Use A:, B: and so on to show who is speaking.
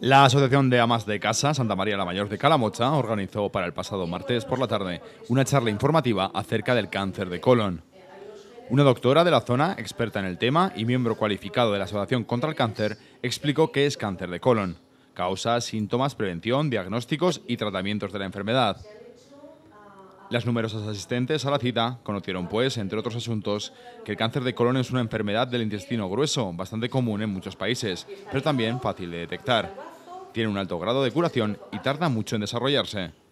A: La Asociación de Amas de Casa Santa María la Mayor de Calamocha organizó para el pasado martes por la tarde una charla informativa acerca del cáncer de colon. Una doctora de la zona, experta en el tema y miembro cualificado de la Asociación contra el Cáncer, explicó qué es cáncer de colon, causas, síntomas, prevención, diagnósticos y tratamientos de la enfermedad. Las numerosas asistentes a la cita conocieron, pues, entre otros asuntos, que el cáncer de colon es una enfermedad del intestino grueso, bastante común en muchos países, pero también fácil de detectar. Tiene un alto grado de curación y tarda mucho en desarrollarse.